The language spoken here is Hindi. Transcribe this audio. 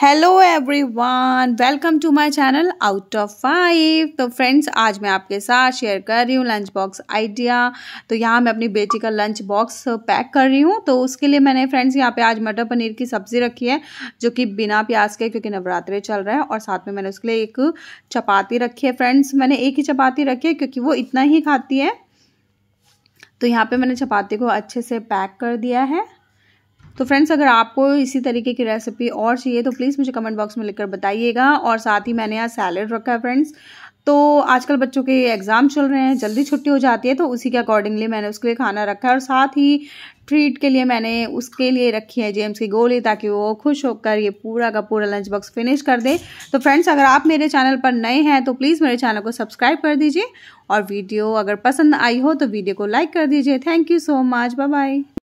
hello everyone welcome to my channel out of five तो फ्रेंड्स आज मैं आपके साथ शेयर कर रही हूँ लंच बॉक्स आइडिया तो यहाँ मैं अपनी बेटी का लंच बॉक्स पैक कर रही हूँ तो उसके लिए मैंने फ्रेंड्स यहाँ पे आज मटर पनीर की सब्ज़ी रखी है जो कि बिना प्याज के क्योंकि नवरात्रे चल रहा है और साथ में मैंने उसके लिए एक चपाती रखी है फ्रेंड्स मैंने एक ही चपाती रखी है क्योंकि वो इतना ही खाती है तो यहाँ पर मैंने चपाती को अच्छे से पैक कर दिया है तो फ्रेंड्स अगर आपको इसी तरीके की रेसिपी और चाहिए तो प्लीज़ मुझे कमेंट बॉक्स में लिखकर बताइएगा और साथ ही मैंने यहाँ सैलड रखा है फ्रेंड्स तो आजकल बच्चों के एग्ज़ाम चल रहे हैं जल्दी छुट्टी हो जाती है तो उसी के अकॉर्डिंगली मैंने उसके लिए खाना रखा है और साथ ही ट्रीट के लिए मैंने उसके लिए रखी है जेम्स की गोली ताकि वो खुश होकर ये पूरा का पूरा लंच बॉक्स फिनिश कर दे तो फ्रेंड्स अगर आप मेरे चैनल पर नए हैं तो प्लीज़ मेरे चैनल को सब्सक्राइब कर दीजिए और वीडियो अगर पसंद आई हो तो वीडियो को लाइक कर दीजिए thank you so much bye bye